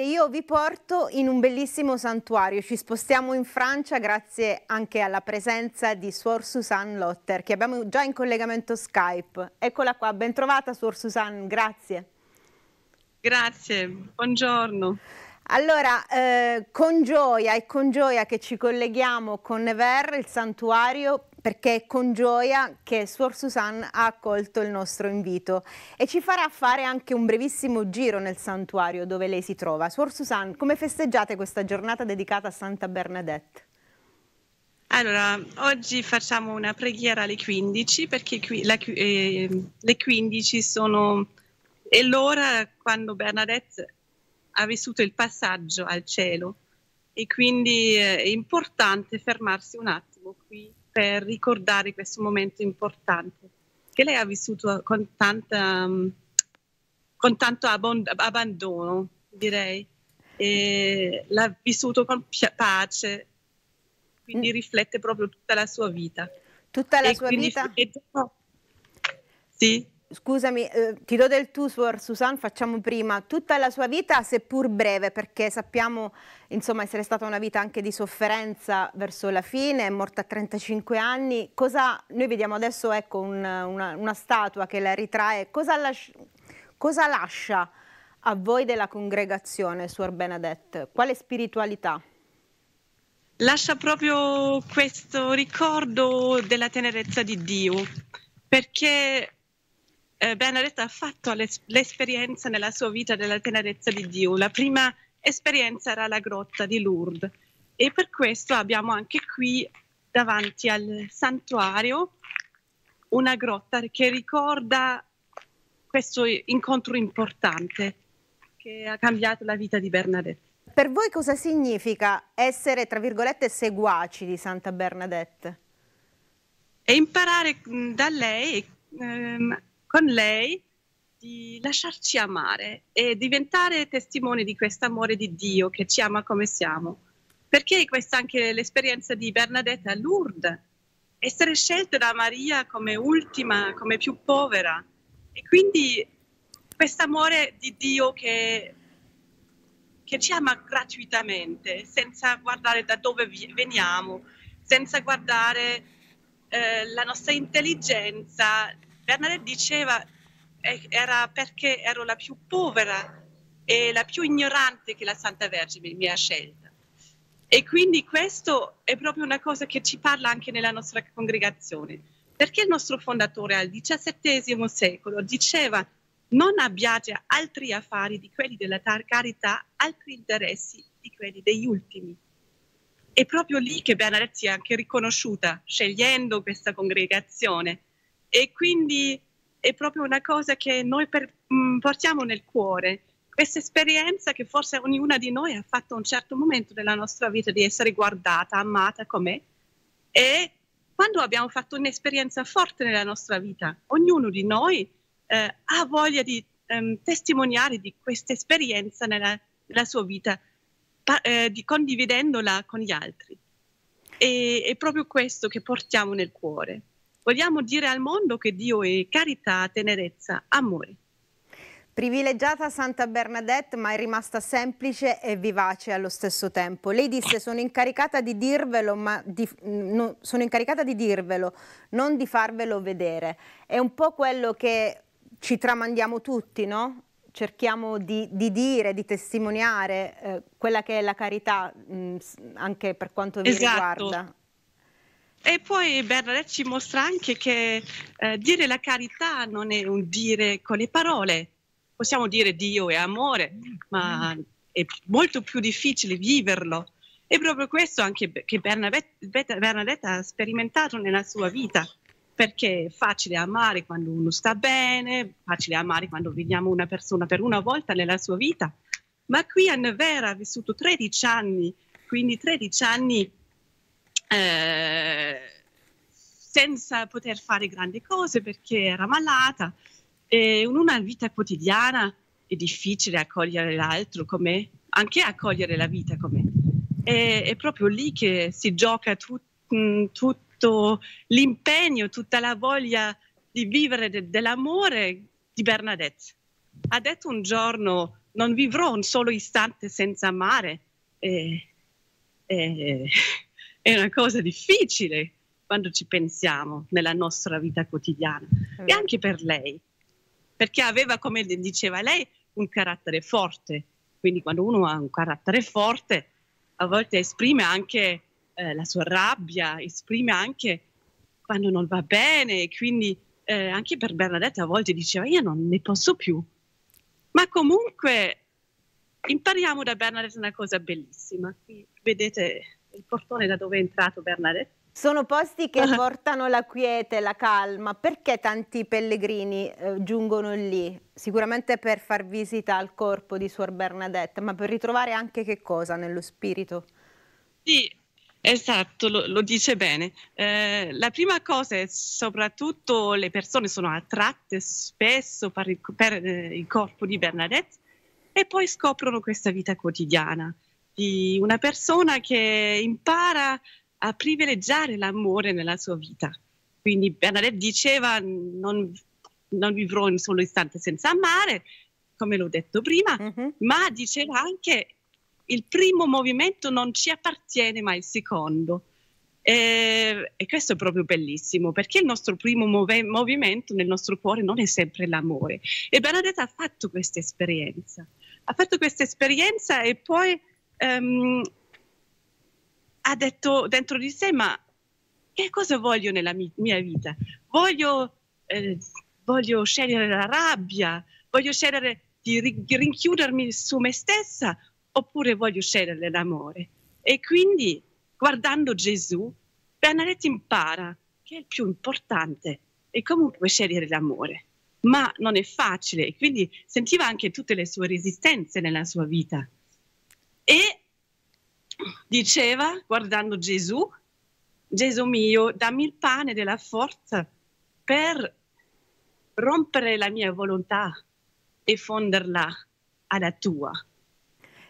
io vi porto in un bellissimo santuario, ci spostiamo in Francia grazie anche alla presenza di Suor Suzanne Lotter che abbiamo già in collegamento Skype. Eccola qua, ben trovata Suor Suzanne, grazie. Grazie, buongiorno. Allora, eh, con gioia e con gioia che ci colleghiamo con Never, il santuario perché è con gioia che Suor Susan ha accolto il nostro invito e ci farà fare anche un brevissimo giro nel santuario dove lei si trova. Suor Susan, come festeggiate questa giornata dedicata a Santa Bernadette? Allora, oggi facciamo una preghiera alle 15 perché qui, la, eh, le 15 sono è l'ora quando Bernadette ha vissuto il passaggio al cielo e quindi eh, è importante fermarsi un attimo qui per ricordare questo momento importante che lei ha vissuto con, tanta, mm, con tanto abbandono, direi, e l'ha vissuto con pace, quindi mm. riflette proprio tutta la sua vita. Tutta la e sua vita? F- sì. Scusami, eh, ti do del tu, Suor Susan, facciamo prima. Tutta la sua vita, seppur breve, perché sappiamo insomma, essere stata una vita anche di sofferenza verso la fine, è morta a 35 anni. Cosa, noi vediamo adesso ecco, un, una, una, statua che la ritrae. Cosa, las cosa lascia a voi della congregazione, Suor Benedette? Quale spiritualità? Lascia proprio questo ricordo della tenerezza di Dio, perché eh, Bernadetta ha fatto l'esperienza nella sua vita della tenerezza di Dio. La prima esperienza era la grotta di Lourdes e per questo abbiamo anche qui davanti al santuario una grotta che ricorda questo incontro importante che ha cambiato la vita di Bernadette. Per voi cosa significa essere, tra virgolette, seguaci di Santa Bernadette? E imparare da lei ehm, con lei di lasciarci amare e diventare testimoni di questo amore di Dio che ci ama come siamo. Perché questa è anche l'esperienza di Bernadette a Lourdes, essere scelta da Maria come ultima, come più povera. E quindi questo amore di Dio che, che ci ama gratuitamente, senza guardare da dove veniamo, senza guardare eh, la nostra intelligenza, Bernadette diceva eh, era perché ero la più povera e la più ignorante che la Santa Vergine mi ha scelta. E quindi questo è proprio una cosa che ci parla anche nella nostra congregazione, perché il nostro fondatore al XVII secolo diceva non abbiate altri affari di quelli della carità, altri interessi di quelli degli ultimi. È proprio lì che Bernadette si è anche riconosciuta, scegliendo questa congregazione e quindi è proprio una cosa che noi per, mh, mm, portiamo nel cuore. Questa esperienza che forse ognuna di noi ha fatto a un certo momento della nostra vita di essere guardata, amata com'è e quando abbiamo fatto un'esperienza forte nella nostra vita, ognuno di noi eh, ha voglia di ehm, testimoniare di questa esperienza nella, nella sua vita, pa- eh, di condividendola con gli altri. E, è proprio questo che portiamo nel cuore. Vogliamo dire al mondo che Dio è carità, tenerezza, amore. Privilegiata Santa Bernadette, ma è rimasta semplice e vivace allo stesso tempo. Lei disse: Sono incaricata di dirvelo, ma di, no, sono incaricata di dirvelo, non di farvelo vedere. È un po' quello che ci tramandiamo tutti, no? Cerchiamo di, di dire, di testimoniare eh, quella che è la carità, mh, mm, anche per quanto vi esatto. riguarda. E poi Bernadette ci mostra anche che eh, dire la carità non è un dire con le parole. Possiamo dire Dio è amore, ma è molto più difficile viverlo. È proprio questo anche che Bernadette, Bernadette ha sperimentato nella sua vita perché è facile amare quando uno sta bene, facile amare quando vediamo una persona per una volta nella sua vita. Ma qui a Nevera ha vissuto 13 anni, quindi 13 anni eh, senza poter fare grandi cose perché era malata. E in una vita quotidiana è difficile accogliere l'altro come anche accogliere la vita come è, è proprio lì che si gioca tut, mm, tutto l'impegno, tutta la voglia di vivere de, dell'amore di Bernadette. Ha detto un giorno non vivrò un solo istante senza amare. E, e, è una cosa difficile quando ci pensiamo nella nostra vita quotidiana e anche per lei, perché aveva, come diceva lei, un carattere forte. Quindi quando uno ha un carattere forte, a volte esprime anche eh, la sua rabbia, esprime anche quando non va bene e quindi eh, anche per Bernadette a volte diceva io non ne posso più. Ma comunque impariamo da Bernadette una cosa bellissima. Vedete il portone da dove è entrato Bernadette. Sono posti che portano la quiete, la calma. Perché tanti pellegrini eh, giungono lì? Sicuramente per far visita al corpo di Suor Bernadette, ma per ritrovare anche che cosa nello spirito? Sì, Esatto, lo, lo, dice bene. Eh, la prima cosa è soprattutto le persone sono attratte spesso per, il, per eh, il corpo di Bernadette e poi scoprono questa vita quotidiana di una persona che impara a privilegiare l'amore nella sua vita. Quindi Bernadette diceva non, non vivrò un solo istante senza amare, come l'ho detto prima, mm-hmm. ma diceva anche il primo movimento non ci appartiene ma il secondo. E, e, questo è proprio bellissimo perché il nostro primo move- movimento nel nostro cuore non è sempre l'amore. E Bernadette ha fatto questa esperienza, ha fatto questa esperienza e poi um, ha detto dentro di sé, ma che cosa voglio nella mia vita? Voglio, eh, voglio, scegliere la rabbia, voglio scegliere di, rinchiudermi su me stessa oppure voglio scegliere l'amore. E quindi guardando Gesù, Benedetti impara che è il più importante e comunque scegliere l'amore. Ma non è facile e quindi sentiva anche tutte le sue resistenze nella sua vita diceva, guardando Gesù, Gesù mio, dammi il pane della forza per rompere la mia volontà e fonderla alla tua.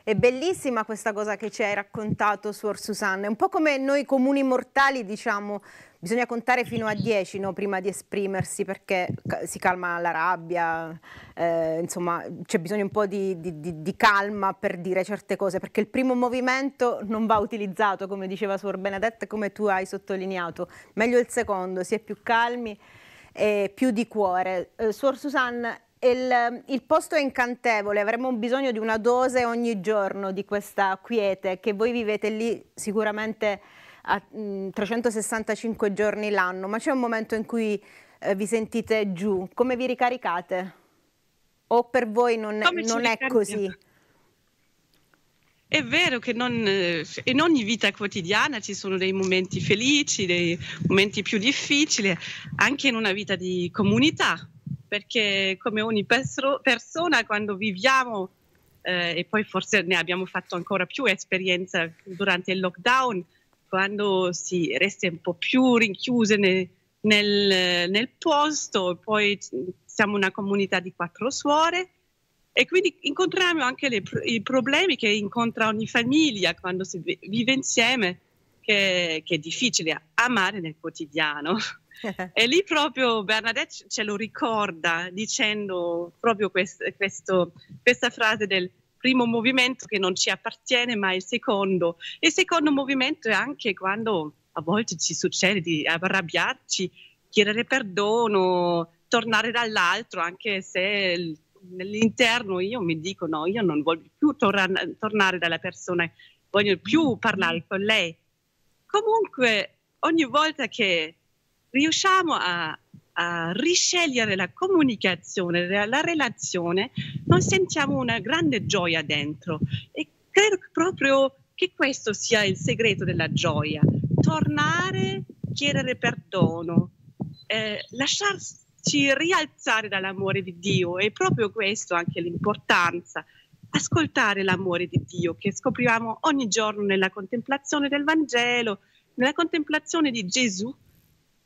È bellissima questa cosa che ci hai raccontato, Suor Susanna. È un po' come noi comuni mortali diciamo bisogna contare fino a 10 no, prima di esprimersi perché si calma la rabbia, eh, insomma c'è bisogno un po' di, di, di, calma per dire certe cose perché il primo movimento non va utilizzato come diceva Suor Benedetta come tu hai sottolineato, meglio il secondo, si è più calmi e più di cuore. Eh, Suor Susanna, il, il, posto è incantevole, avremo bisogno di una dose ogni giorno di questa quiete che voi vivete lì sicuramente a mh, 365 giorni l'anno, ma c'è un momento in cui eh, vi sentite giù, come vi ricaricate? O per voi non, non è così? È vero che non, eh, in ogni vita quotidiana ci sono dei momenti felici, dei momenti più difficili, anche in una vita di comunità, perché come ogni perso- persona quando viviamo eh, e poi forse ne abbiamo fatto ancora più esperienza durante il lockdown, quando si resta un po' più rinchiuse nel, nel, nel posto, poi siamo una comunità di quattro suore e quindi incontriamo anche le, i problemi che incontra ogni famiglia quando si vive insieme che, che è difficile amare nel quotidiano. e lì proprio Bernadette ce lo ricorda dicendo proprio quest, questo, questa frase del primo movimento che non ci appartiene ma il secondo. Il secondo movimento è anche quando a volte ci succede di arrabbiarci, chiedere perdono, tornare dall'altro anche se nell'interno io mi dico no, io non voglio più torna, tornare dalla persona, voglio più mm-hmm. parlare con lei comunque ogni volta che riusciamo a, a riscegliere la comunicazione, la, la relazione, noi sentiamo una grande gioia dentro e credo proprio che questo sia il segreto della gioia, tornare, chiedere perdono, eh, lasciarsi rialzare dall'amore di Dio e proprio questo anche l'importanza ascoltare l'amore di Dio che scoprivamo ogni giorno nella contemplazione del Vangelo, nella contemplazione di Gesù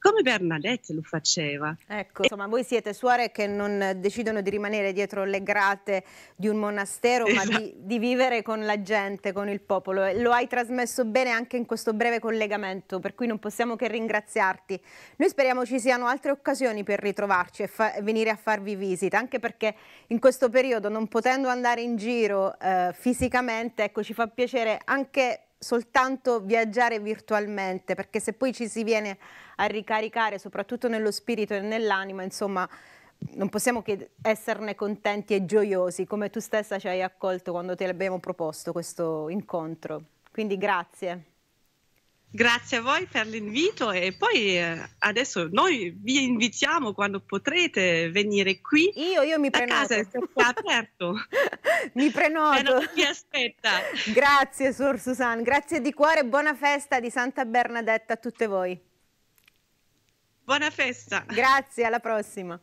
come Bernadette lo faceva. Ecco, insomma, voi siete suore che non decidono di rimanere dietro le grate di un monastero, esatto. ma di, esatto. di, vivere con la gente, con il popolo. Lo hai trasmesso bene anche in questo breve collegamento, per cui non possiamo che ringraziarti. Noi speriamo ci siano altre occasioni per ritrovarci e venire a farvi visita, anche perché in questo periodo, non potendo andare in giro eh, fisicamente, ecco, ci fa piacere anche soltanto viaggiare virtualmente, perché se poi ci si viene a ricaricare soprattutto nello spirito e nell'anima, insomma, non possiamo che esserne contenti e gioiosi, come tu stessa ci hai accolto quando te l'abbiamo proposto questo incontro. Quindi grazie. Grazie a voi per l'invito e poi eh, adesso noi vi invitiamo quando potrete venire qui. Io, io mi prenoto. casa è sempre aperto. mi prenoto. Chi aspetta. Grazie Sor Susan, grazie di cuore e buona festa di Santa Bernadetta a tutte voi. Buona festa. Grazie, alla prossima.